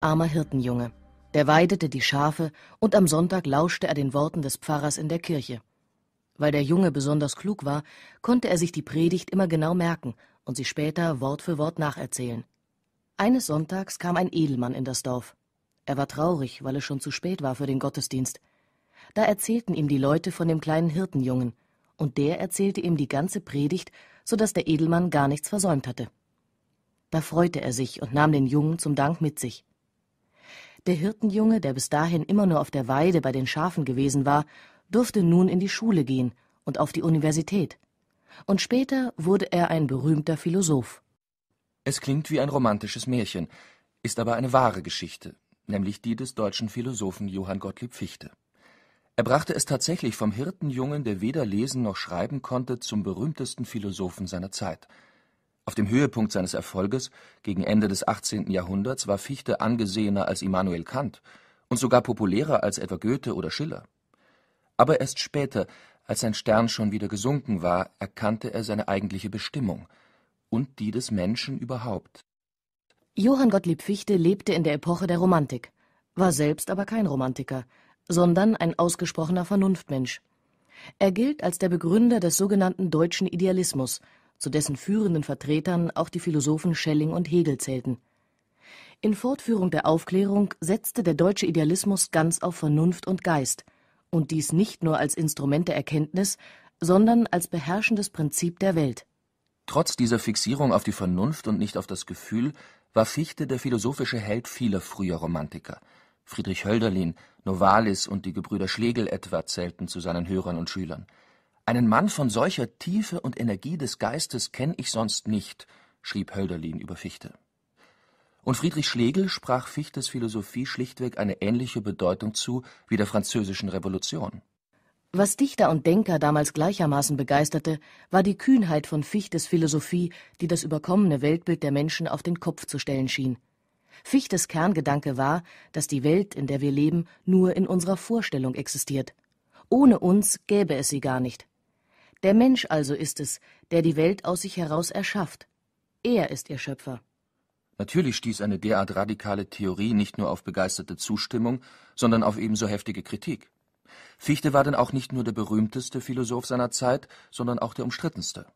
armer Hirtenjunge. Der weidete die Schafe und am Sonntag lauschte er den Worten des Pfarrers in der Kirche. Weil der Junge besonders klug war, konnte er sich die Predigt immer genau merken und sie später Wort für Wort nacherzählen. Eines Sonntags kam ein Edelmann in das Dorf. Er war traurig, weil es schon zu spät war für den Gottesdienst. Da erzählten ihm die Leute von dem kleinen Hirtenjungen, und der erzählte ihm die ganze Predigt, so dass der Edelmann gar nichts versäumt hatte. Da freute er sich und nahm den Jungen zum Dank mit sich. Der Hirtenjunge, der bis dahin immer nur auf der Weide bei den Schafen gewesen war, durfte nun in die Schule gehen und auf die Universität. Und später wurde er ein berühmter Philosoph. Es klingt wie ein romantisches Märchen, ist aber eine wahre Geschichte, nämlich die des deutschen Philosophen Johann Gottlieb Fichte. Er brachte es tatsächlich vom Hirtenjungen, der weder lesen noch schreiben konnte, zum berühmtesten Philosophen seiner Zeit – auf dem Höhepunkt seines Erfolges gegen Ende des 18. Jahrhunderts war Fichte angesehener als Immanuel Kant und sogar populärer als etwa Goethe oder Schiller. Aber erst später, als sein Stern schon wieder gesunken war, erkannte er seine eigentliche Bestimmung und die des Menschen überhaupt. Johann Gottlieb Fichte lebte in der Epoche der Romantik, war selbst aber kein Romantiker, sondern ein ausgesprochener Vernunftmensch. Er gilt als der Begründer des sogenannten deutschen Idealismus – zu dessen führenden Vertretern auch die Philosophen Schelling und Hegel zählten. In Fortführung der Aufklärung setzte der deutsche Idealismus ganz auf Vernunft und Geist, und dies nicht nur als Instrument der Erkenntnis, sondern als beherrschendes Prinzip der Welt. Trotz dieser Fixierung auf die Vernunft und nicht auf das Gefühl war Fichte der philosophische Held vieler früher Romantiker. Friedrich Hölderlin, Novalis und die Gebrüder Schlegel etwa zählten zu seinen Hörern und Schülern. Einen Mann von solcher Tiefe und Energie des Geistes kenne ich sonst nicht, schrieb Hölderlin über Fichte. Und Friedrich Schlegel sprach Fichtes Philosophie schlichtweg eine ähnliche Bedeutung zu wie der französischen Revolution. Was Dichter und Denker damals gleichermaßen begeisterte, war die Kühnheit von Fichtes Philosophie, die das überkommene Weltbild der Menschen auf den Kopf zu stellen schien. Fichtes Kerngedanke war, dass die Welt, in der wir leben, nur in unserer Vorstellung existiert. Ohne uns gäbe es sie gar nicht. Der Mensch also ist es, der die Welt aus sich heraus erschafft. Er ist ihr Schöpfer. Natürlich stieß eine derart radikale Theorie nicht nur auf begeisterte Zustimmung, sondern auf ebenso heftige Kritik. Fichte war denn auch nicht nur der berühmteste Philosoph seiner Zeit, sondern auch der umstrittenste.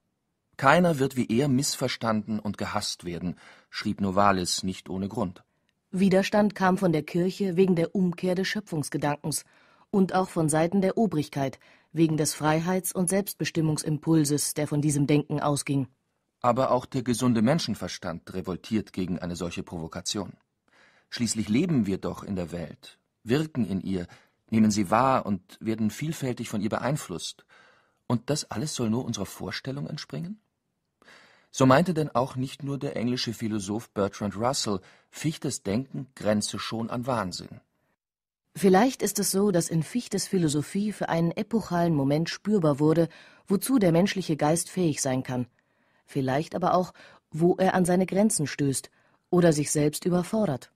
Keiner wird wie er missverstanden und gehasst werden, schrieb Novalis nicht ohne Grund. Widerstand kam von der Kirche wegen der Umkehr des Schöpfungsgedankens und auch von Seiten der Obrigkeit, wegen des Freiheits- und Selbstbestimmungsimpulses, der von diesem Denken ausging. Aber auch der gesunde Menschenverstand revoltiert gegen eine solche Provokation. Schließlich leben wir doch in der Welt, wirken in ihr, nehmen sie wahr und werden vielfältig von ihr beeinflusst. Und das alles soll nur unserer Vorstellung entspringen? So meinte denn auch nicht nur der englische Philosoph Bertrand Russell, Fichtes Denken grenze schon an Wahnsinn. Vielleicht ist es so, dass in Fichtes Philosophie für einen epochalen Moment spürbar wurde, wozu der menschliche Geist fähig sein kann. Vielleicht aber auch, wo er an seine Grenzen stößt oder sich selbst überfordert.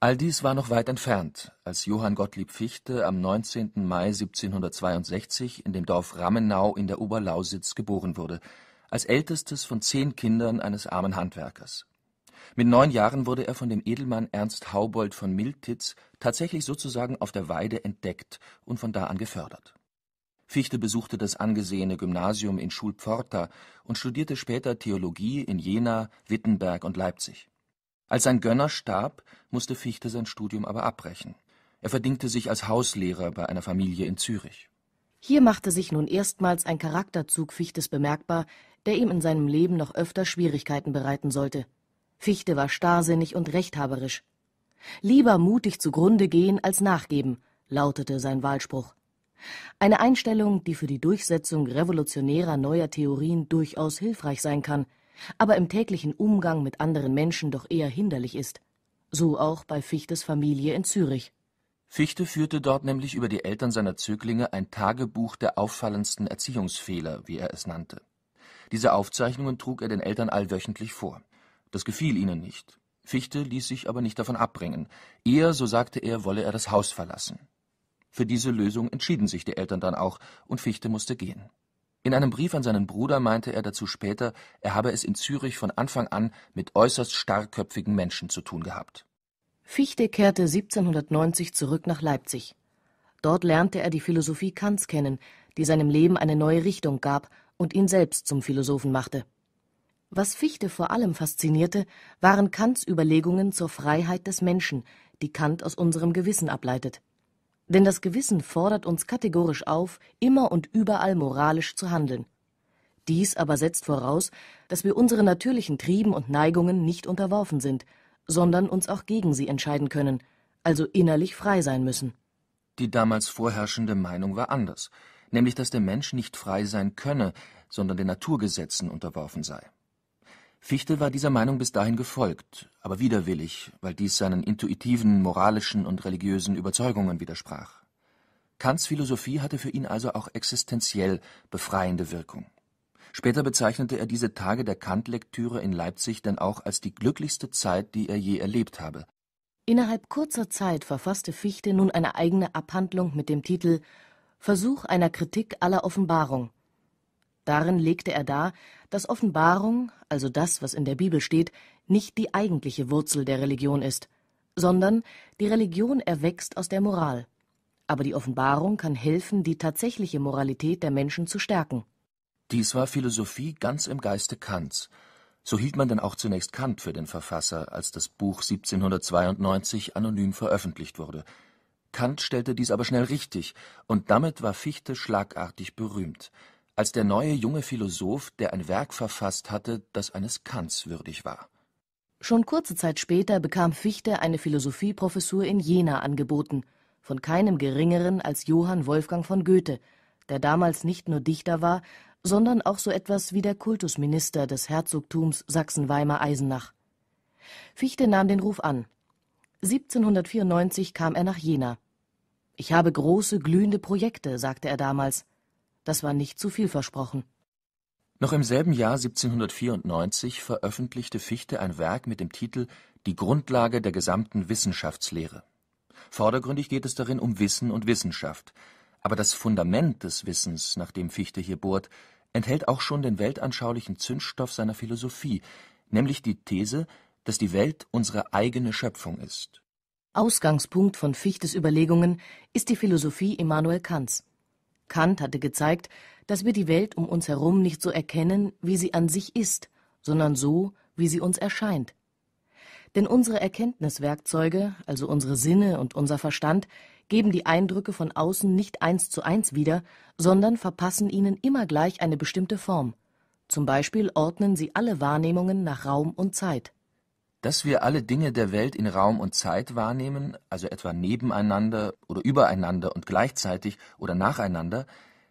All dies war noch weit entfernt, als Johann Gottlieb Fichte am 19. Mai 1762 in dem Dorf Rammenau in der Oberlausitz geboren wurde, als ältestes von zehn Kindern eines armen Handwerkers mit neun Jahren wurde er von dem Edelmann Ernst Haubold von Miltitz tatsächlich sozusagen auf der Weide entdeckt und von da an gefördert. Fichte besuchte das angesehene Gymnasium in Schulpforta und studierte später Theologie in Jena, Wittenberg und Leipzig. Als sein Gönner starb, musste Fichte sein Studium aber abbrechen. Er verdingte sich als Hauslehrer bei einer Familie in Zürich. Hier machte sich nun erstmals ein Charakterzug Fichtes bemerkbar, der ihm in seinem Leben noch öfter Schwierigkeiten bereiten sollte – Fichte war starrsinnig und rechthaberisch. Lieber mutig zugrunde gehen als nachgeben, lautete sein Wahlspruch. Eine Einstellung, die für die Durchsetzung revolutionärer neuer Theorien durchaus hilfreich sein kann, aber im täglichen Umgang mit anderen Menschen doch eher hinderlich ist. So auch bei Fichtes Familie in Zürich. Fichte führte dort nämlich über die Eltern seiner Zöglinge ein Tagebuch der auffallendsten Erziehungsfehler, wie er es nannte. Diese Aufzeichnungen trug er den Eltern allwöchentlich vor. Das gefiel ihnen nicht. Fichte ließ sich aber nicht davon abbringen. Eher, so sagte er, wolle er das Haus verlassen. Für diese Lösung entschieden sich die Eltern dann auch, und Fichte musste gehen. In einem Brief an seinen Bruder meinte er dazu später, er habe es in Zürich von Anfang an mit äußerst starrköpfigen Menschen zu tun gehabt. Fichte kehrte 1790 zurück nach Leipzig. Dort lernte er die Philosophie Kants kennen, die seinem Leben eine neue Richtung gab und ihn selbst zum Philosophen machte. Was Fichte vor allem faszinierte, waren Kants Überlegungen zur Freiheit des Menschen, die Kant aus unserem Gewissen ableitet. Denn das Gewissen fordert uns kategorisch auf, immer und überall moralisch zu handeln. Dies aber setzt voraus, dass wir unseren natürlichen Trieben und Neigungen nicht unterworfen sind, sondern uns auch gegen sie entscheiden können, also innerlich frei sein müssen. Die damals vorherrschende Meinung war anders, nämlich dass der Mensch nicht frei sein könne, sondern den Naturgesetzen unterworfen sei. Fichte war dieser Meinung bis dahin gefolgt, aber widerwillig, weil dies seinen intuitiven, moralischen und religiösen Überzeugungen widersprach. Kants Philosophie hatte für ihn also auch existenziell befreiende Wirkung. Später bezeichnete er diese Tage der Kant-Lektüre in Leipzig denn auch als die glücklichste Zeit, die er je erlebt habe. Innerhalb kurzer Zeit verfasste Fichte nun eine eigene Abhandlung mit dem Titel Versuch einer Kritik aller Offenbarung – Darin legte er dar, dass Offenbarung, also das, was in der Bibel steht, nicht die eigentliche Wurzel der Religion ist, sondern die Religion erwächst aus der Moral. Aber die Offenbarung kann helfen, die tatsächliche Moralität der Menschen zu stärken. Dies war Philosophie ganz im Geiste Kants. So hielt man denn auch zunächst Kant für den Verfasser, als das Buch 1792 anonym veröffentlicht wurde. Kant stellte dies aber schnell richtig, und damit war Fichte schlagartig berühmt als der neue junge Philosoph, der ein Werk verfasst hatte, das eines Kants würdig war. Schon kurze Zeit später bekam Fichte eine Philosophieprofessur in Jena angeboten, von keinem geringeren als Johann Wolfgang von Goethe, der damals nicht nur Dichter war, sondern auch so etwas wie der Kultusminister des Herzogtums Sachsen-Weimar-Eisenach. Fichte nahm den Ruf an. 1794 kam er nach Jena. Ich habe große, glühende Projekte, sagte er damals. Das war nicht zu viel versprochen. Noch im selben Jahr 1794 veröffentlichte Fichte ein Werk mit dem Titel Die Grundlage der gesamten Wissenschaftslehre. Vordergründig geht es darin um Wissen und Wissenschaft, aber das Fundament des Wissens, nach dem Fichte hier bohrt, enthält auch schon den weltanschaulichen Zündstoff seiner Philosophie, nämlich die These, dass die Welt unsere eigene Schöpfung ist. Ausgangspunkt von Fichtes Überlegungen ist die Philosophie Immanuel Kants. Kant hatte gezeigt, dass wir die Welt um uns herum nicht so erkennen, wie sie an sich ist, sondern so, wie sie uns erscheint. Denn unsere Erkenntniswerkzeuge, also unsere Sinne und unser Verstand, geben die Eindrücke von außen nicht eins zu eins wieder, sondern verpassen ihnen immer gleich eine bestimmte Form. Zum Beispiel ordnen sie alle Wahrnehmungen nach Raum und Zeit dass wir alle Dinge der Welt in Raum und Zeit wahrnehmen, also etwa nebeneinander oder übereinander und gleichzeitig oder nacheinander,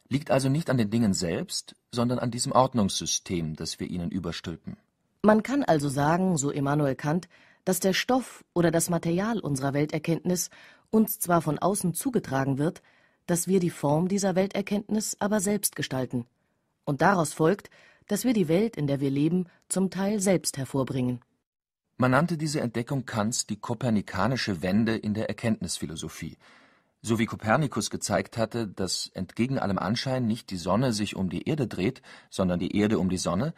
liegt also nicht an den Dingen selbst, sondern an diesem Ordnungssystem, das wir ihnen überstülpen. Man kann also sagen, so Immanuel Kant, dass der Stoff oder das Material unserer Welterkenntnis uns zwar von außen zugetragen wird, dass wir die Form dieser Welterkenntnis aber selbst gestalten. Und daraus folgt, dass wir die Welt, in der wir leben, zum Teil selbst hervorbringen. Man nannte diese Entdeckung Kants die kopernikanische Wende in der Erkenntnisphilosophie, so wie Kopernikus gezeigt hatte, dass entgegen allem Anschein nicht die Sonne sich um die Erde dreht, sondern die Erde um die Sonne,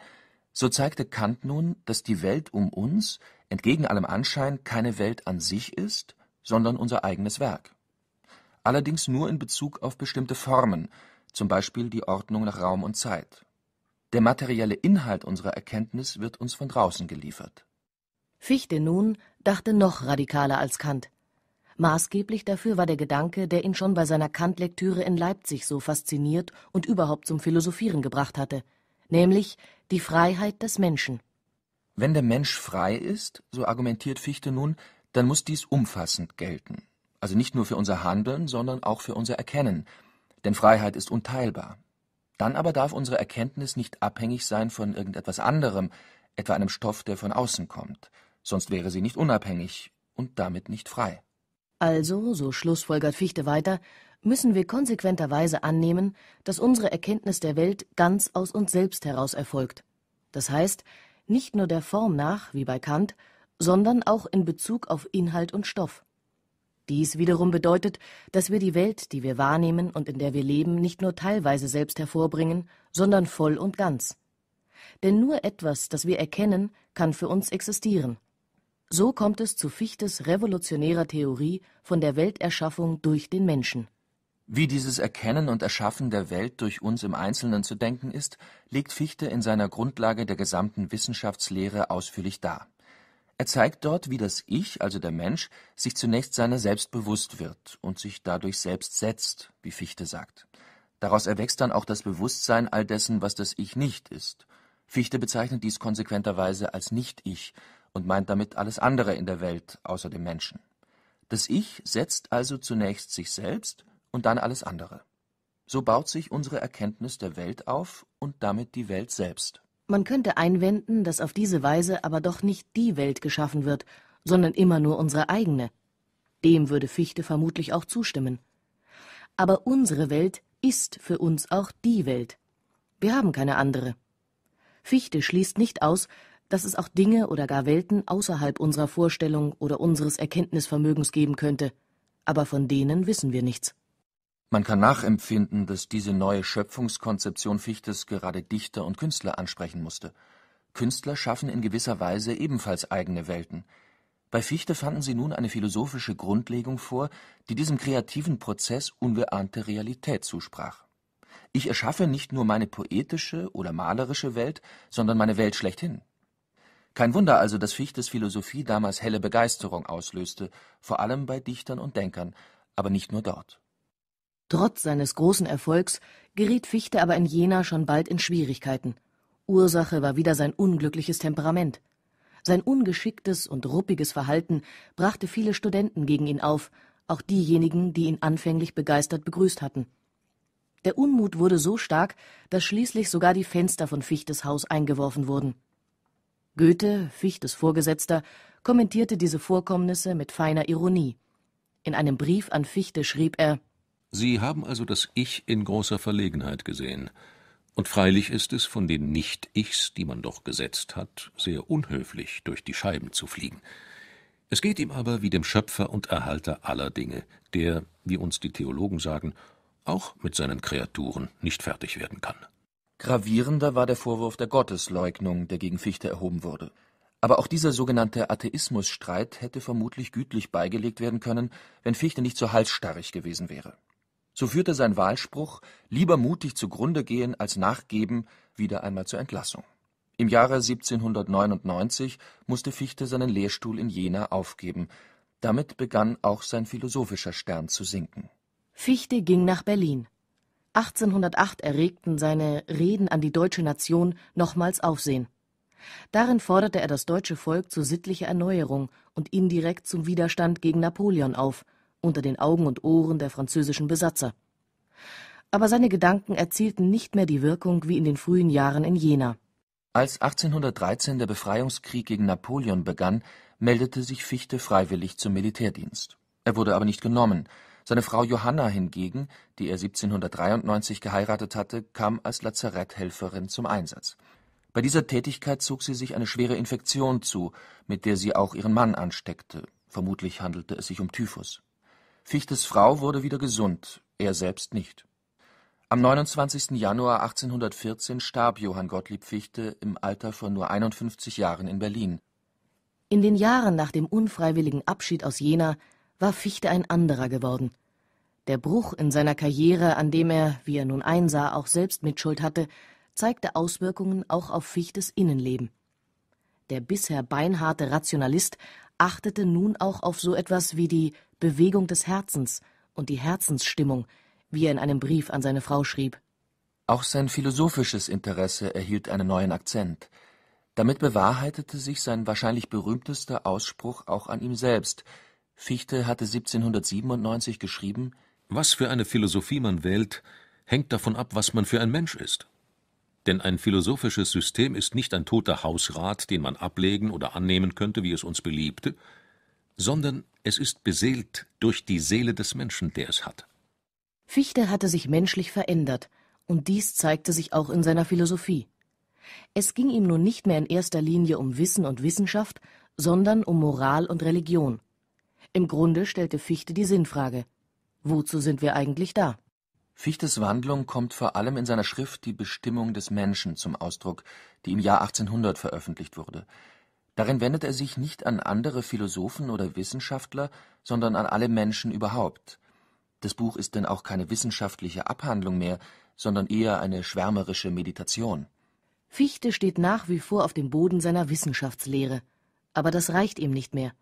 so zeigte Kant nun, dass die Welt um uns entgegen allem Anschein keine Welt an sich ist, sondern unser eigenes Werk. Allerdings nur in Bezug auf bestimmte Formen, zum Beispiel die Ordnung nach Raum und Zeit. Der materielle Inhalt unserer Erkenntnis wird uns von draußen geliefert Fichte nun dachte noch radikaler als Kant. Maßgeblich dafür war der Gedanke, der ihn schon bei seiner Kant-Lektüre in Leipzig so fasziniert und überhaupt zum Philosophieren gebracht hatte, nämlich die Freiheit des Menschen. Wenn der Mensch frei ist, so argumentiert Fichte nun, dann muss dies umfassend gelten. Also nicht nur für unser Handeln, sondern auch für unser Erkennen. Denn Freiheit ist unteilbar. Dann aber darf unsere Erkenntnis nicht abhängig sein von irgendetwas anderem, etwa einem Stoff, der von außen kommt sonst wäre sie nicht unabhängig und damit nicht frei. Also, so schlussfolgert Fichte weiter, müssen wir konsequenterweise annehmen, dass unsere Erkenntnis der Welt ganz aus uns selbst heraus erfolgt. Das heißt, nicht nur der Form nach, wie bei Kant, sondern auch in Bezug auf Inhalt und Stoff. Dies wiederum bedeutet, dass wir die Welt, die wir wahrnehmen und in der wir leben, nicht nur teilweise selbst hervorbringen, sondern voll und ganz. Denn nur etwas, das wir erkennen, kann für uns existieren. So kommt es zu Fichtes revolutionärer Theorie von der Welterschaffung durch den Menschen. Wie dieses Erkennen und Erschaffen der Welt durch uns im Einzelnen zu denken ist, legt Fichte in seiner Grundlage der gesamten Wissenschaftslehre ausführlich dar. Er zeigt dort, wie das Ich, also der Mensch, sich zunächst seiner selbst bewusst wird und sich dadurch selbst setzt, wie Fichte sagt. Daraus erwächst dann auch das Bewusstsein all dessen, was das Ich nicht ist. Fichte bezeichnet dies konsequenterweise als Nicht-Ich, und meint damit alles andere in der Welt außer dem Menschen. Das Ich setzt also zunächst sich selbst und dann alles andere. So baut sich unsere Erkenntnis der Welt auf und damit die Welt selbst. Man könnte einwenden, dass auf diese Weise aber doch nicht die Welt geschaffen wird, sondern immer nur unsere eigene. Dem würde Fichte vermutlich auch zustimmen. Aber unsere Welt ist für uns auch die Welt. Wir haben keine andere. Fichte schließt nicht aus, dass es auch Dinge oder gar Welten außerhalb unserer Vorstellung oder unseres Erkenntnisvermögens geben könnte, aber von denen wissen wir nichts. Man kann nachempfinden, dass diese neue Schöpfungskonzeption Fichtes gerade Dichter und Künstler ansprechen musste. Künstler schaffen in gewisser Weise ebenfalls eigene Welten. Bei Fichte fanden sie nun eine philosophische Grundlegung vor, die diesem kreativen Prozess ungeahnte Realität zusprach. Ich erschaffe nicht nur meine poetische oder malerische Welt, sondern meine Welt schlechthin. Kein Wunder also, dass Fichtes Philosophie damals helle Begeisterung auslöste, vor allem bei Dichtern und Denkern, aber nicht nur dort. Trotz seines großen Erfolgs geriet Fichte aber in Jena schon bald in Schwierigkeiten. Ursache war wieder sein unglückliches Temperament. Sein ungeschicktes und ruppiges Verhalten brachte viele Studenten gegen ihn auf, auch diejenigen, die ihn anfänglich begeistert begrüßt hatten. Der Unmut wurde so stark, dass schließlich sogar die Fenster von Fichtes Haus eingeworfen wurden. Goethe, Fichtes Vorgesetzter, kommentierte diese Vorkommnisse mit feiner Ironie. In einem Brief an Fichte schrieb er Sie haben also das Ich in großer Verlegenheit gesehen. Und freilich ist es von den Nicht-Ichs, die man doch gesetzt hat, sehr unhöflich, durch die Scheiben zu fliegen. Es geht ihm aber wie dem Schöpfer und Erhalter aller Dinge, der, wie uns die Theologen sagen, auch mit seinen Kreaturen nicht fertig werden kann. Gravierender war der Vorwurf der Gottesleugnung, der gegen Fichte erhoben wurde. Aber auch dieser sogenannte Atheismusstreit hätte vermutlich gütlich beigelegt werden können, wenn Fichte nicht so halsstarrig gewesen wäre. So führte sein Wahlspruch „Lieber mutig zugrunde gehen als nachgeben“ wieder einmal zur Entlassung. Im Jahre 1799 musste Fichte seinen Lehrstuhl in Jena aufgeben. Damit begann auch sein philosophischer Stern zu sinken. Fichte ging nach Berlin 1808 erregten seine Reden an die deutsche Nation nochmals Aufsehen. Darin forderte er das deutsche Volk zur sittlicher Erneuerung und indirekt zum Widerstand gegen Napoleon auf, unter den Augen und Ohren der französischen Besatzer. Aber seine Gedanken erzielten nicht mehr die Wirkung wie in den frühen Jahren in Jena. Als 1813 der Befreiungskrieg gegen Napoleon begann, meldete sich Fichte freiwillig zum Militärdienst. Er wurde aber nicht genommen, seine Frau Johanna hingegen, die er 1793 geheiratet hatte, kam als Lazaretthelferin zum Einsatz. Bei dieser Tätigkeit zog sie sich eine schwere Infektion zu, mit der sie auch ihren Mann ansteckte. Vermutlich handelte es sich um Typhus. Fichtes Frau wurde wieder gesund, er selbst nicht. Am 29. Januar 1814 starb Johann Gottlieb Fichte im Alter von nur 51 Jahren in Berlin. In den Jahren nach dem unfreiwilligen Abschied aus Jena war Fichte ein anderer geworden. Der Bruch in seiner Karriere, an dem er, wie er nun einsah, auch selbst Mitschuld hatte, zeigte Auswirkungen auch auf Fichtes Innenleben. Der bisher beinharte Rationalist achtete nun auch auf so etwas wie die Bewegung des Herzens und die Herzensstimmung, wie er in einem Brief an seine Frau schrieb. Auch sein philosophisches Interesse erhielt einen neuen Akzent. Damit bewahrheitete sich sein wahrscheinlich berühmtester Ausspruch auch an ihm selbst – Fichte hatte 1797 geschrieben, was für eine Philosophie man wählt, hängt davon ab, was man für ein Mensch ist. Denn ein philosophisches System ist nicht ein toter Hausrat, den man ablegen oder annehmen könnte, wie es uns beliebte, sondern es ist beseelt durch die Seele des Menschen, der es hat. Fichte hatte sich menschlich verändert, und dies zeigte sich auch in seiner Philosophie. Es ging ihm nun nicht mehr in erster Linie um Wissen und Wissenschaft, sondern um Moral und Religion, im Grunde stellte Fichte die Sinnfrage: Wozu sind wir eigentlich da? Fichtes Wandlung kommt vor allem in seiner Schrift Die Bestimmung des Menschen zum Ausdruck, die im Jahr 1800 veröffentlicht wurde. Darin wendet er sich nicht an andere Philosophen oder Wissenschaftler, sondern an alle Menschen überhaupt. Das Buch ist denn auch keine wissenschaftliche Abhandlung mehr, sondern eher eine schwärmerische Meditation. Fichte steht nach wie vor auf dem Boden seiner Wissenschaftslehre, aber das reicht ihm nicht mehr.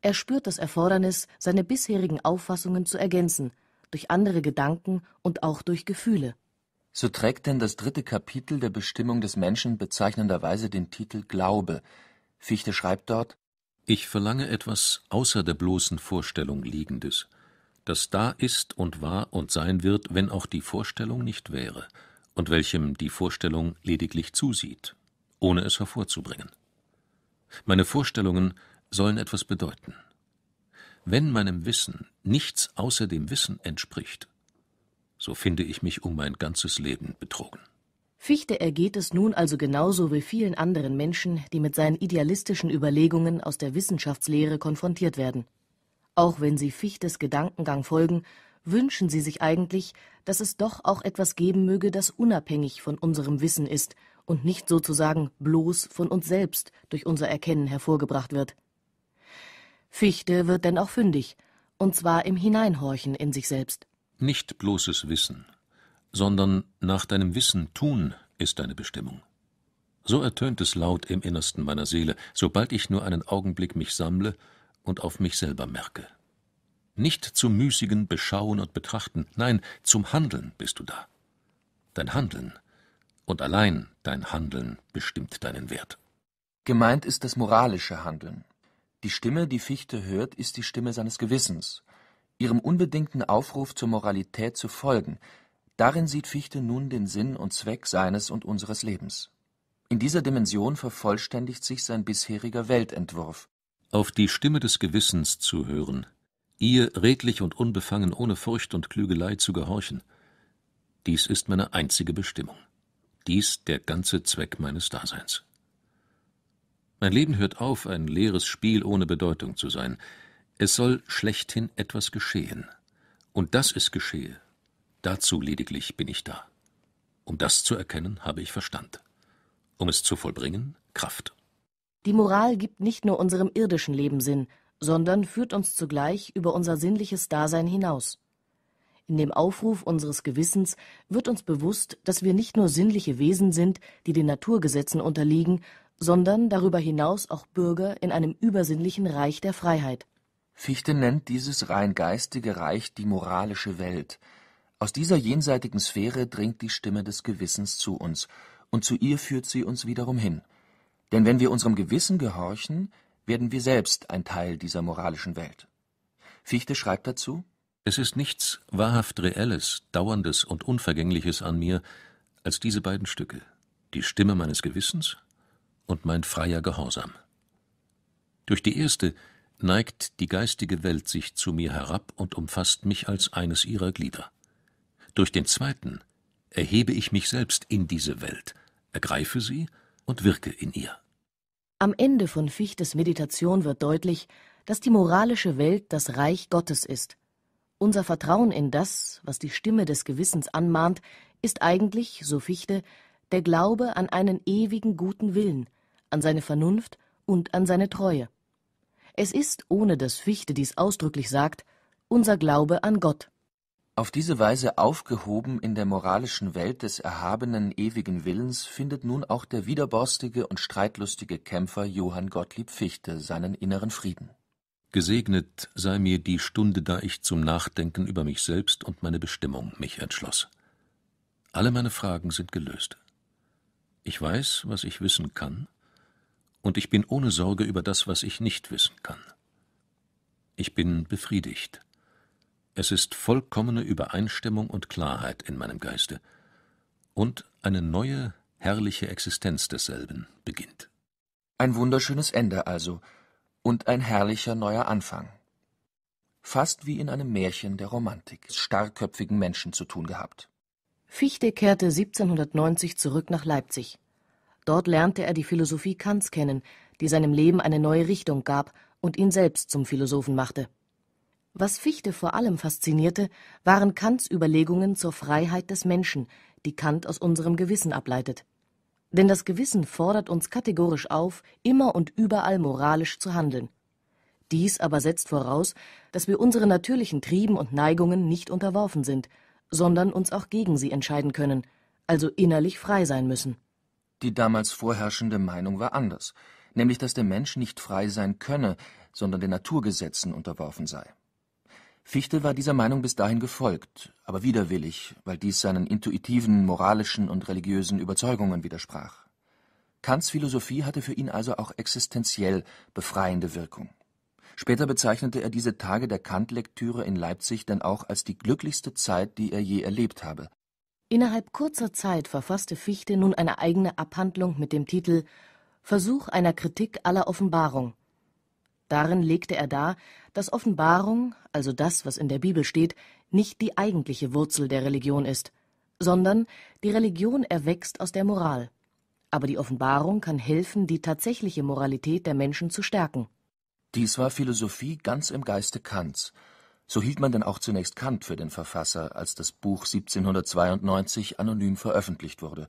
Er spürt das Erfordernis, seine bisherigen Auffassungen zu ergänzen, durch andere Gedanken und auch durch Gefühle. So trägt denn das dritte Kapitel der Bestimmung des Menschen bezeichnenderweise den Titel Glaube. Fichte schreibt dort Ich verlange etwas außer der bloßen Vorstellung Liegendes, das da ist und war und sein wird, wenn auch die Vorstellung nicht wäre, und welchem die Vorstellung lediglich zusieht, ohne es hervorzubringen. Meine Vorstellungen sollen etwas bedeuten. Wenn meinem Wissen nichts außer dem Wissen entspricht, so finde ich mich um mein ganzes Leben betrogen. Fichte ergeht es nun also genauso wie vielen anderen Menschen, die mit seinen idealistischen Überlegungen aus der Wissenschaftslehre konfrontiert werden. Auch wenn sie Fichtes Gedankengang folgen, wünschen sie sich eigentlich, dass es doch auch etwas geben möge, das unabhängig von unserem Wissen ist und nicht sozusagen bloß von uns selbst durch unser Erkennen hervorgebracht wird. Fichte wird denn auch fündig, und zwar im Hineinhorchen in sich selbst. Nicht bloßes Wissen, sondern nach deinem Wissen tun ist deine Bestimmung. So ertönt es laut im Innersten meiner Seele, sobald ich nur einen Augenblick mich sammle und auf mich selber merke. Nicht zum müßigen Beschauen und Betrachten, nein, zum Handeln bist du da. Dein Handeln und allein dein Handeln bestimmt deinen Wert. Gemeint ist das moralische Handeln, die Stimme, die Fichte hört, ist die Stimme seines Gewissens, ihrem unbedingten Aufruf zur Moralität zu folgen. Darin sieht Fichte nun den Sinn und Zweck seines und unseres Lebens. In dieser Dimension vervollständigt sich sein bisheriger Weltentwurf. Auf die Stimme des Gewissens zu hören, ihr redlich und unbefangen ohne Furcht und Klügelei zu gehorchen, dies ist meine einzige Bestimmung. Dies der ganze Zweck meines Daseins. Mein Leben hört auf, ein leeres Spiel ohne Bedeutung zu sein. Es soll schlechthin etwas geschehen. Und dass es geschehe, dazu lediglich bin ich da. Um das zu erkennen, habe ich Verstand. Um es zu vollbringen, Kraft. Die Moral gibt nicht nur unserem irdischen Leben Sinn, sondern führt uns zugleich über unser sinnliches Dasein hinaus. In dem Aufruf unseres Gewissens wird uns bewusst, dass wir nicht nur sinnliche Wesen sind, die den Naturgesetzen unterliegen, sondern darüber hinaus auch Bürger in einem übersinnlichen Reich der Freiheit. Fichte nennt dieses rein geistige Reich die moralische Welt. Aus dieser jenseitigen Sphäre dringt die Stimme des Gewissens zu uns, und zu ihr führt sie uns wiederum hin. Denn wenn wir unserem Gewissen gehorchen, werden wir selbst ein Teil dieser moralischen Welt. Fichte schreibt dazu Es ist nichts wahrhaft Reelles, Dauerndes und Unvergängliches an mir als diese beiden Stücke, die Stimme meines Gewissens und mein freier Gehorsam. Durch die erste neigt die geistige Welt sich zu mir herab und umfasst mich als eines ihrer Glieder. Durch den zweiten erhebe ich mich selbst in diese Welt, ergreife sie und wirke in ihr. Am Ende von Fichtes Meditation wird deutlich, dass die moralische Welt das Reich Gottes ist. Unser Vertrauen in das, was die Stimme des Gewissens anmahnt, ist eigentlich, so Fichte, der Glaube an einen ewigen guten Willen, an seine Vernunft und an seine Treue. Es ist, ohne dass Fichte dies ausdrücklich sagt, unser Glaube an Gott. Auf diese Weise aufgehoben in der moralischen Welt des erhabenen ewigen Willens findet nun auch der widerborstige und streitlustige Kämpfer Johann Gottlieb Fichte seinen inneren Frieden. Gesegnet sei mir die Stunde, da ich zum Nachdenken über mich selbst und meine Bestimmung mich entschloss. Alle meine Fragen sind gelöst. Ich weiß, was ich wissen kann, und ich bin ohne Sorge über das, was ich nicht wissen kann. Ich bin befriedigt. Es ist vollkommene Übereinstimmung und Klarheit in meinem Geiste, und eine neue, herrliche Existenz desselben beginnt. Ein wunderschönes Ende also, und ein herrlicher neuer Anfang. Fast wie in einem Märchen der Romantik, starrköpfigen Menschen zu tun gehabt. Fichte kehrte 1790 zurück nach Leipzig. Dort lernte er die Philosophie Kants kennen, die seinem Leben eine neue Richtung gab und ihn selbst zum Philosophen machte. Was Fichte vor allem faszinierte, waren Kants Überlegungen zur Freiheit des Menschen, die Kant aus unserem Gewissen ableitet. Denn das Gewissen fordert uns kategorisch auf, immer und überall moralisch zu handeln. Dies aber setzt voraus, dass wir unseren natürlichen Trieben und Neigungen nicht unterworfen sind, sondern uns auch gegen sie entscheiden können, also innerlich frei sein müssen. Die damals vorherrschende Meinung war anders, nämlich dass der Mensch nicht frei sein könne, sondern den Naturgesetzen unterworfen sei. Fichte war dieser Meinung bis dahin gefolgt, aber widerwillig, weil dies seinen intuitiven, moralischen und religiösen Überzeugungen widersprach. Kants Philosophie hatte für ihn also auch existenziell befreiende Wirkung. Später bezeichnete er diese Tage der Kant-Lektüre in Leipzig denn auch als die glücklichste Zeit, die er je erlebt habe, Innerhalb kurzer Zeit verfasste Fichte nun eine eigene Abhandlung mit dem Titel Versuch einer Kritik aller Offenbarung. Darin legte er dar, dass Offenbarung, also das, was in der Bibel steht, nicht die eigentliche Wurzel der Religion ist, sondern die Religion erwächst aus der Moral. Aber die Offenbarung kann helfen, die tatsächliche Moralität der Menschen zu stärken. Dies war Philosophie ganz im Geiste Kants, so hielt man denn auch zunächst Kant für den Verfasser, als das Buch 1792 anonym veröffentlicht wurde.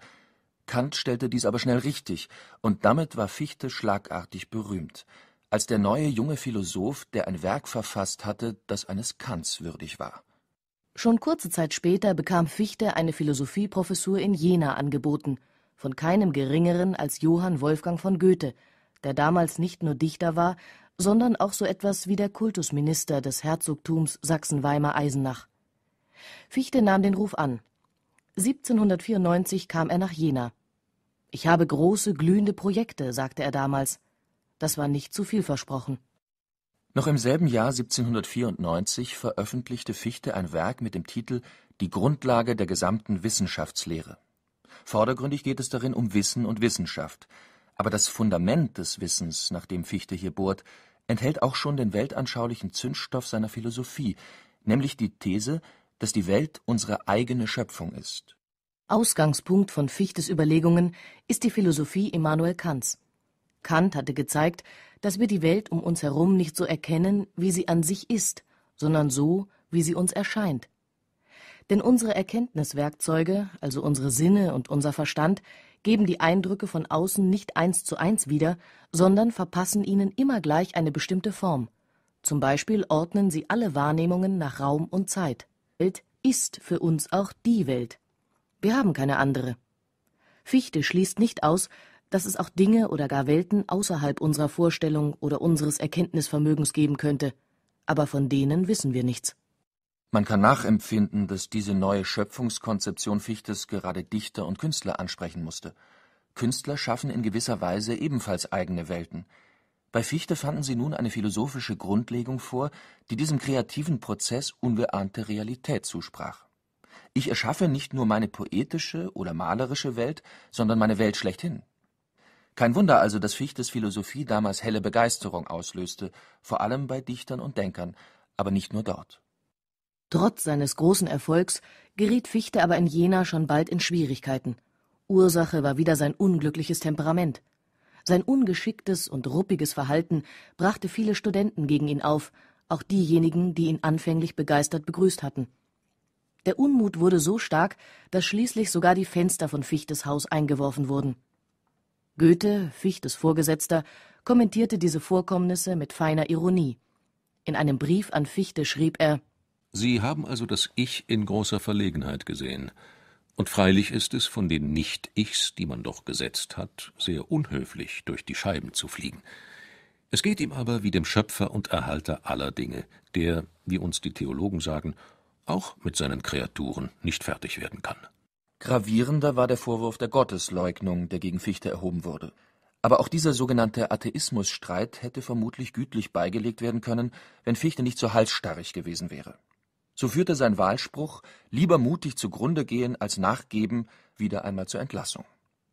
Kant stellte dies aber schnell richtig, und damit war Fichte schlagartig berühmt – als der neue junge Philosoph, der ein Werk verfasst hatte, das eines Kants würdig war. Schon kurze Zeit später bekam Fichte eine Philosophieprofessur in Jena angeboten, von keinem Geringeren als Johann Wolfgang von Goethe, der damals nicht nur Dichter war, sondern auch so etwas wie der Kultusminister des Herzogtums Sachsen-Weimar-Eisenach. Fichte nahm den Ruf an. 1794 kam er nach Jena. Ich habe große, glühende Projekte, sagte er damals. Das war nicht zu viel versprochen. Noch im selben Jahr 1794 veröffentlichte Fichte ein Werk mit dem Titel Die Grundlage der gesamten Wissenschaftslehre. Vordergründig geht es darin um Wissen und Wissenschaft, aber das Fundament des Wissens, nach dem Fichte hier bohrt, enthält auch schon den weltanschaulichen Zündstoff seiner Philosophie, nämlich die These, dass die Welt unsere eigene Schöpfung ist. Ausgangspunkt von Fichtes Überlegungen ist die Philosophie Immanuel Kants. Kant hatte gezeigt, dass wir die Welt um uns herum nicht so erkennen, wie sie an sich ist, sondern so, wie sie uns erscheint. Denn unsere Erkenntniswerkzeuge, also unsere Sinne und unser Verstand, geben die Eindrücke von außen nicht eins zu eins wieder, sondern verpassen ihnen immer gleich eine bestimmte Form. Zum Beispiel ordnen sie alle Wahrnehmungen nach Raum und Zeit. Welt ist für uns auch die Welt. Wir haben keine andere. Fichte schließt nicht aus, dass es auch Dinge oder gar Welten außerhalb unserer Vorstellung oder unseres Erkenntnisvermögens geben könnte, aber von denen wissen wir nichts. Man kann nachempfinden, dass diese neue Schöpfungskonzeption Fichtes gerade Dichter und Künstler ansprechen musste. Künstler schaffen in gewisser Weise ebenfalls eigene Welten. Bei Fichte fanden sie nun eine philosophische Grundlegung vor, die diesem kreativen Prozess ungeahnte Realität zusprach. Ich erschaffe nicht nur meine poetische oder malerische Welt, sondern meine Welt schlechthin. Kein Wunder also, dass Fichtes Philosophie damals helle Begeisterung auslöste, vor allem bei Dichtern und Denkern, aber nicht nur dort. Trotz seines großen Erfolgs geriet Fichte aber in Jena schon bald in Schwierigkeiten. Ursache war wieder sein unglückliches Temperament. Sein ungeschicktes und ruppiges Verhalten brachte viele Studenten gegen ihn auf, auch diejenigen, die ihn anfänglich begeistert begrüßt hatten. Der Unmut wurde so stark, dass schließlich sogar die Fenster von Fichtes Haus eingeworfen wurden. Goethe, Fichtes Vorgesetzter, kommentierte diese Vorkommnisse mit feiner Ironie. In einem Brief an Fichte schrieb er Sie haben also das Ich in großer Verlegenheit gesehen. Und freilich ist es von den Nicht-Ichs, die man doch gesetzt hat, sehr unhöflich, durch die Scheiben zu fliegen. Es geht ihm aber wie dem Schöpfer und Erhalter aller Dinge, der, wie uns die Theologen sagen, auch mit seinen Kreaturen nicht fertig werden kann. Gravierender war der Vorwurf der Gottesleugnung, der gegen Fichte erhoben wurde. Aber auch dieser sogenannte Atheismusstreit hätte vermutlich gütlich beigelegt werden können, wenn Fichte nicht so halsstarrig gewesen wäre. So führte sein Wahlspruch „Lieber mutig zugrunde gehen als nachgeben“ wieder einmal zur Entlassung.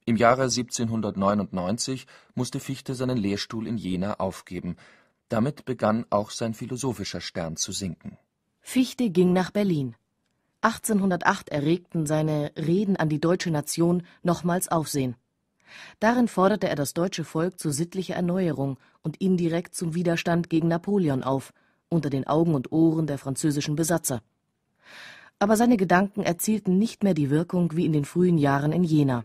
Im Jahre 1799 musste Fichte seinen Lehrstuhl in Jena aufgeben. Damit begann auch sein philosophischer Stern zu sinken. Fichte ging nach Berlin. 1808 erregten seine Reden an die deutsche Nation nochmals Aufsehen. Darin forderte er das deutsche Volk zur sittlichen Erneuerung und indirekt zum Widerstand gegen Napoleon auf – unter den Augen und Ohren der französischen Besatzer. Aber seine Gedanken erzielten nicht mehr die Wirkung wie in den frühen Jahren in Jena.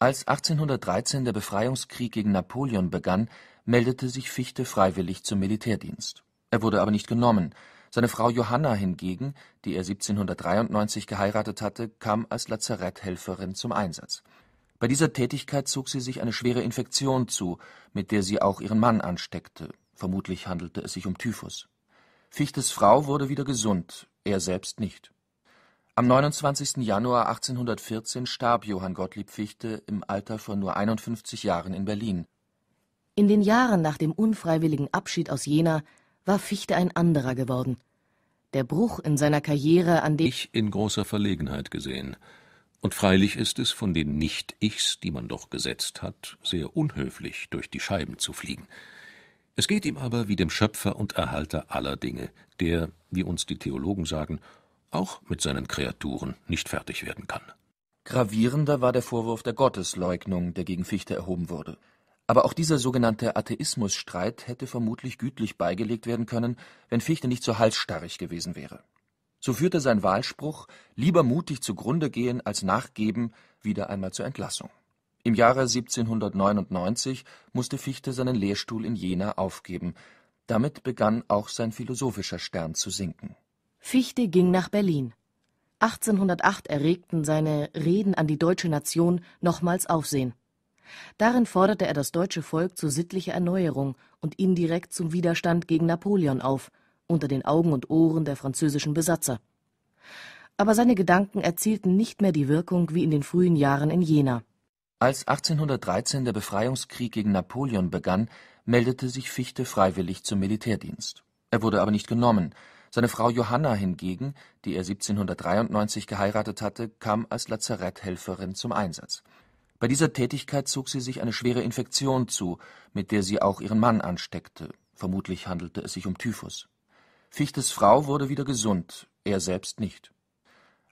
Als 1813 der Befreiungskrieg gegen Napoleon begann, meldete sich Fichte freiwillig zum Militärdienst. Er wurde aber nicht genommen. Seine Frau Johanna hingegen, die er 1793 geheiratet hatte, kam als Lazaretthelferin zum Einsatz. Bei dieser Tätigkeit zog sie sich eine schwere Infektion zu, mit der sie auch ihren Mann ansteckte. Vermutlich handelte es sich um Typhus. Fichtes Frau wurde wieder gesund, er selbst nicht. Am 29. Januar 1814 starb Johann Gottlieb Fichte im Alter von nur 51 Jahren in Berlin. In den Jahren nach dem unfreiwilligen Abschied aus Jena war Fichte ein anderer geworden. Der Bruch in seiner Karriere, an dem ich in großer Verlegenheit gesehen. Und freilich ist es von den Nicht-Ichs, die man doch gesetzt hat, sehr unhöflich, durch die Scheiben zu fliegen. Es geht ihm aber wie dem Schöpfer und Erhalter aller Dinge, der, wie uns die Theologen sagen, auch mit seinen Kreaturen nicht fertig werden kann. Gravierender war der Vorwurf der Gottesleugnung, der gegen Fichte erhoben wurde. Aber auch dieser sogenannte Atheismusstreit hätte vermutlich gütlich beigelegt werden können, wenn Fichte nicht so halsstarrig gewesen wäre. So führte sein Wahlspruch, lieber mutig zugrunde gehen als nachgeben, wieder einmal zur Entlassung. Im Jahre 1799 musste Fichte seinen Lehrstuhl in Jena aufgeben. Damit begann auch sein philosophischer Stern zu sinken. Fichte ging nach Berlin. 1808 erregten seine Reden an die deutsche Nation nochmals Aufsehen. Darin forderte er das deutsche Volk zu sittlicher Erneuerung und indirekt zum Widerstand gegen Napoleon auf, unter den Augen und Ohren der französischen Besatzer. Aber seine Gedanken erzielten nicht mehr die Wirkung wie in den frühen Jahren in Jena. Als 1813 der Befreiungskrieg gegen Napoleon begann, meldete sich Fichte freiwillig zum Militärdienst. Er wurde aber nicht genommen, seine Frau Johanna hingegen, die er 1793 geheiratet hatte, kam als Lazaretthelferin zum Einsatz. Bei dieser Tätigkeit zog sie sich eine schwere Infektion zu, mit der sie auch ihren Mann ansteckte, vermutlich handelte es sich um Typhus. Fichtes Frau wurde wieder gesund, er selbst nicht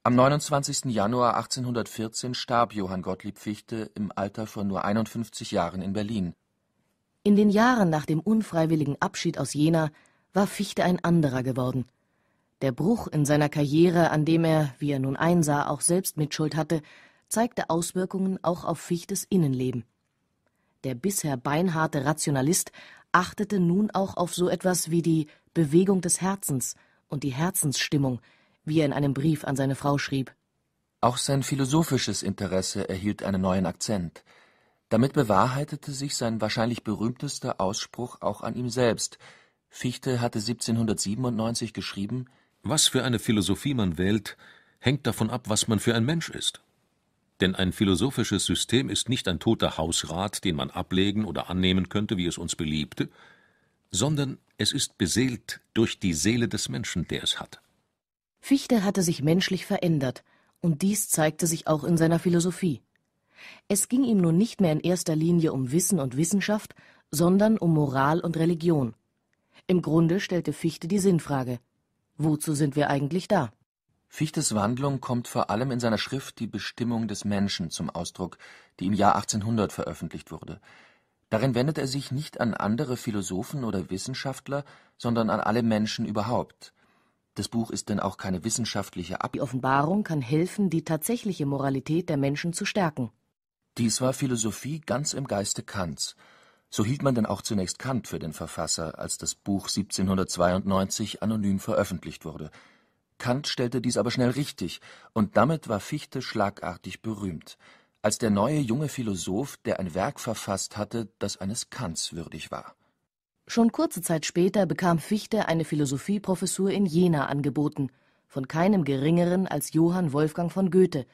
am 29. Januar 1814 starb Johann Gottlieb Fichte im Alter von nur 51 Jahren in Berlin. In den Jahren nach dem unfreiwilligen Abschied aus Jena war Fichte ein anderer geworden. Der Bruch in seiner Karriere, an dem er, wie er nun einsah, auch selbst Mitschuld hatte, zeigte Auswirkungen auch auf Fichtes Innenleben. Der bisher beinharte Rationalist achtete nun auch auf so etwas wie die Bewegung des Herzens und die Herzensstimmung – wie er in einem Brief an seine Frau schrieb. Auch sein philosophisches Interesse erhielt einen neuen Akzent. Damit bewahrheitete sich sein wahrscheinlich berühmtester Ausspruch auch an ihm selbst. Fichte hatte 1797 geschrieben: Was für eine Philosophie man wählt, hängt davon ab, was man für ein Mensch ist. Denn ein philosophisches System ist nicht ein toter Hausrat, den man ablegen oder annehmen könnte, wie es uns beliebte, sondern es ist beseelt durch die Seele des Menschen, der es hat. Fichte hatte sich menschlich verändert, und dies zeigte sich auch in seiner Philosophie. Es ging ihm nun nicht mehr in erster Linie um Wissen und Wissenschaft, sondern um Moral und Religion. Im Grunde stellte Fichte die Sinnfrage Wozu sind wir eigentlich da? Fichtes Wandlung kommt vor allem in seiner Schrift Die Bestimmung des Menschen zum Ausdruck, die im Jahr 1800 veröffentlicht wurde. Darin wendet er sich nicht an andere Philosophen oder Wissenschaftler, sondern an alle Menschen überhaupt. Das Buch ist denn auch keine wissenschaftliche Ab Die Offenbarung kann helfen, die tatsächliche Moralität der Menschen zu stärken. Dies war Philosophie ganz im Geiste Kants. So hielt man denn auch zunächst Kant für den Verfasser, als das Buch 1792 anonym veröffentlicht wurde. Kant stellte dies aber schnell richtig, und damit war Fichte schlagartig berühmt, als der neue junge Philosoph, der ein Werk verfasst hatte, das eines Kants würdig war. Schon kurze Zeit später bekam Fichte eine Philosophieprofessur in Jena angeboten, von keinem Geringeren als Johann Wolfgang von Goethe,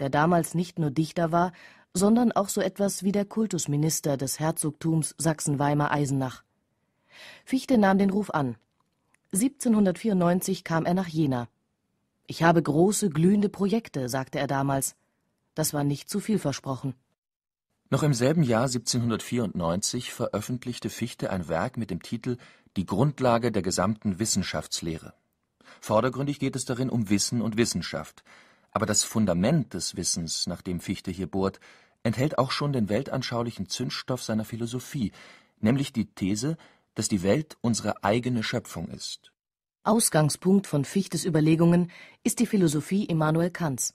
der damals nicht nur Dichter war, sondern auch so etwas wie der Kultusminister des Herzogtums Sachsen-Weimar-Eisenach. Fichte nahm den Ruf an. 1794 kam er nach Jena. Ich habe große, glühende Projekte, sagte er damals. Das war nicht zu viel versprochen. Noch im selben Jahr 1794 veröffentlichte Fichte ein Werk mit dem Titel Die Grundlage der gesamten Wissenschaftslehre. Vordergründig geht es darin um Wissen und Wissenschaft, aber das Fundament des Wissens, nach dem Fichte hier bohrt, enthält auch schon den weltanschaulichen Zündstoff seiner Philosophie, nämlich die These, dass die Welt unsere eigene Schöpfung ist. Ausgangspunkt von Fichtes Überlegungen ist die Philosophie Immanuel Kants.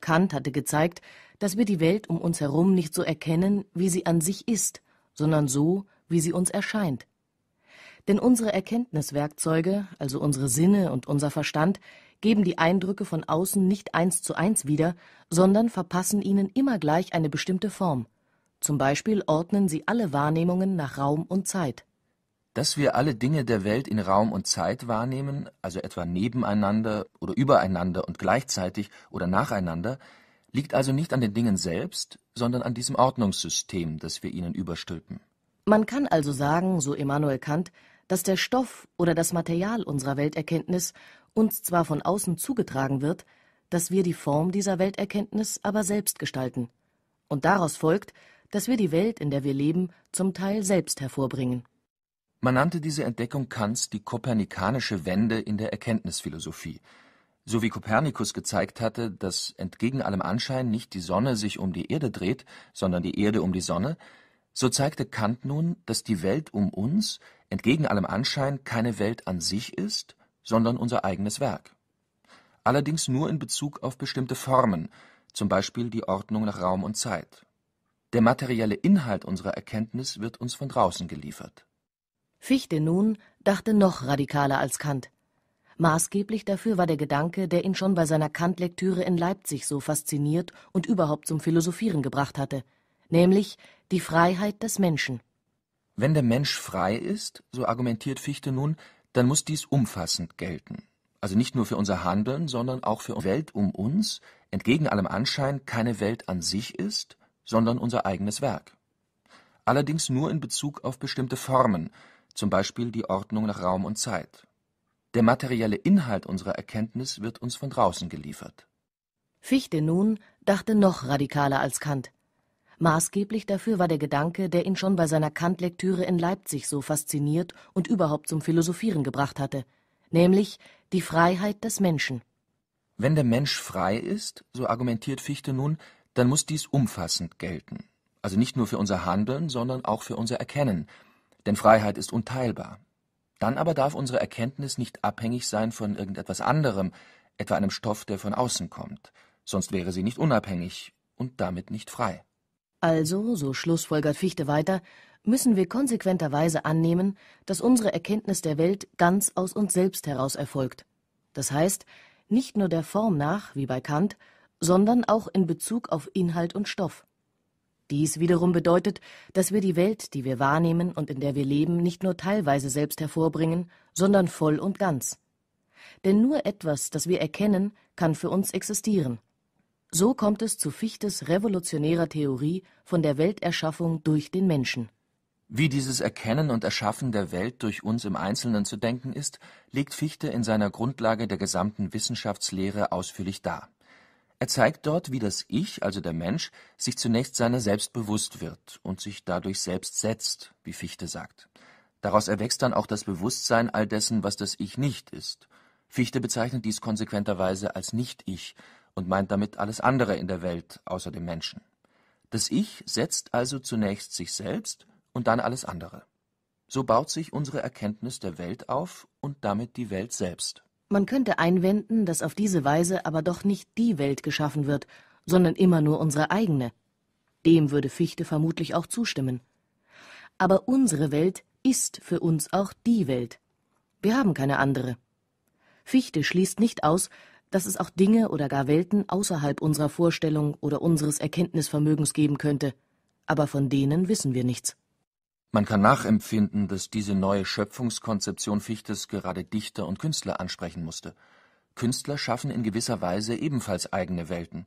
Kant hatte gezeigt, dass wir die Welt um uns herum nicht so erkennen, wie sie an sich ist, sondern so, wie sie uns erscheint. Denn unsere Erkenntniswerkzeuge, also unsere Sinne und unser Verstand, geben die Eindrücke von außen nicht eins zu eins wieder, sondern verpassen ihnen immer gleich eine bestimmte Form. Zum Beispiel ordnen sie alle Wahrnehmungen nach Raum und Zeit. Dass wir alle Dinge der Welt in Raum und Zeit wahrnehmen, also etwa nebeneinander oder übereinander und gleichzeitig oder nacheinander, liegt also nicht an den Dingen selbst, sondern an diesem Ordnungssystem, das wir ihnen überstülpen. Man kann also sagen, so Immanuel Kant, dass der Stoff oder das Material unserer Welterkenntnis uns zwar von außen zugetragen wird, dass wir die Form dieser Welterkenntnis aber selbst gestalten. Und daraus folgt, dass wir die Welt, in der wir leben, zum Teil selbst hervorbringen. Man nannte diese Entdeckung Kants die kopernikanische Wende in der Erkenntnisphilosophie – so wie Kopernikus gezeigt hatte, dass entgegen allem Anschein nicht die Sonne sich um die Erde dreht, sondern die Erde um die Sonne, so zeigte Kant nun, dass die Welt um uns entgegen allem Anschein keine Welt an sich ist, sondern unser eigenes Werk. Allerdings nur in Bezug auf bestimmte Formen, zum Beispiel die Ordnung nach Raum und Zeit. Der materielle Inhalt unserer Erkenntnis wird uns von draußen geliefert. Fichte nun dachte noch radikaler als Kant. Maßgeblich dafür war der Gedanke, der ihn schon bei seiner Kant-Lektüre in Leipzig so fasziniert und überhaupt zum Philosophieren gebracht hatte, nämlich die Freiheit des Menschen. Wenn der Mensch frei ist, so argumentiert Fichte nun, dann muss dies umfassend gelten. Also nicht nur für unser Handeln, sondern auch für die Welt um uns, entgegen allem Anschein keine Welt an sich ist, sondern unser eigenes Werk. Allerdings nur in Bezug auf bestimmte Formen, zum Beispiel die Ordnung nach Raum und Zeit. Der materielle Inhalt unserer Erkenntnis wird uns von draußen geliefert. Fichte nun dachte noch radikaler als Kant. Maßgeblich dafür war der Gedanke, der ihn schon bei seiner Kant-Lektüre in Leipzig so fasziniert und überhaupt zum Philosophieren gebracht hatte, nämlich die Freiheit des Menschen. Wenn der Mensch frei ist, so argumentiert Fichte nun, dann muss dies umfassend gelten. Also nicht nur für unser Handeln, sondern auch für unser Erkennen. Denn Freiheit ist unteilbar. Dann aber darf unsere Erkenntnis nicht abhängig sein von irgendetwas anderem, etwa einem Stoff, der von außen kommt, sonst wäre sie nicht unabhängig und damit nicht frei. Also, so schlussfolgert Fichte weiter, müssen wir konsequenterweise annehmen, dass unsere Erkenntnis der Welt ganz aus uns selbst heraus erfolgt. Das heißt, nicht nur der Form nach, wie bei Kant, sondern auch in Bezug auf Inhalt und Stoff. Dies wiederum bedeutet, dass wir die Welt, die wir wahrnehmen und in der wir leben, nicht nur teilweise selbst hervorbringen, sondern voll und ganz. Denn nur etwas, das wir erkennen, kann für uns existieren. So kommt es zu Fichtes revolutionärer Theorie von der Welterschaffung durch den Menschen. Wie dieses Erkennen und Erschaffen der Welt durch uns im Einzelnen zu denken ist, legt Fichte in seiner Grundlage der gesamten Wissenschaftslehre ausführlich dar er zeigt dort, wie das Ich, also der Mensch, sich zunächst seiner selbst bewusst wird und sich dadurch selbst setzt, wie Fichte sagt. Daraus erwächst dann auch das Bewusstsein all dessen, was das Ich nicht ist. Fichte bezeichnet dies konsequenterweise als Nicht-Ich und meint damit alles andere in der Welt außer dem Menschen. Das Ich setzt also zunächst sich selbst und dann alles andere. So baut sich unsere Erkenntnis der Welt auf und damit die Welt selbst. Man könnte einwenden, dass auf diese Weise aber doch nicht die Welt geschaffen wird, sondern immer nur unsere eigene. Dem würde Fichte vermutlich auch zustimmen. Aber unsere Welt ist für uns auch die Welt. Wir haben keine andere. Fichte schließt nicht aus, dass es auch Dinge oder gar Welten außerhalb unserer Vorstellung oder unseres Erkenntnisvermögens geben könnte, aber von denen wissen wir nichts. Man kann nachempfinden, dass diese neue Schöpfungskonzeption Fichtes gerade Dichter und Künstler ansprechen musste. Künstler schaffen in gewisser Weise ebenfalls eigene Welten.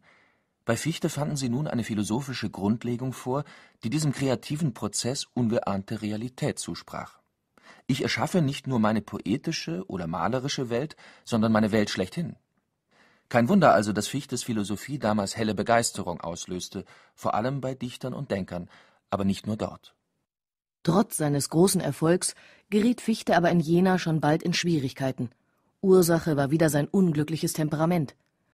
Bei Fichte fanden sie nun eine philosophische Grundlegung vor, die diesem kreativen Prozess ungeahnte Realität zusprach. Ich erschaffe nicht nur meine poetische oder malerische Welt, sondern meine Welt schlechthin. Kein Wunder also, dass Fichtes Philosophie damals helle Begeisterung auslöste, vor allem bei Dichtern und Denkern, aber nicht nur dort. Trotz seines großen Erfolgs geriet Fichte aber in Jena schon bald in Schwierigkeiten. Ursache war wieder sein unglückliches Temperament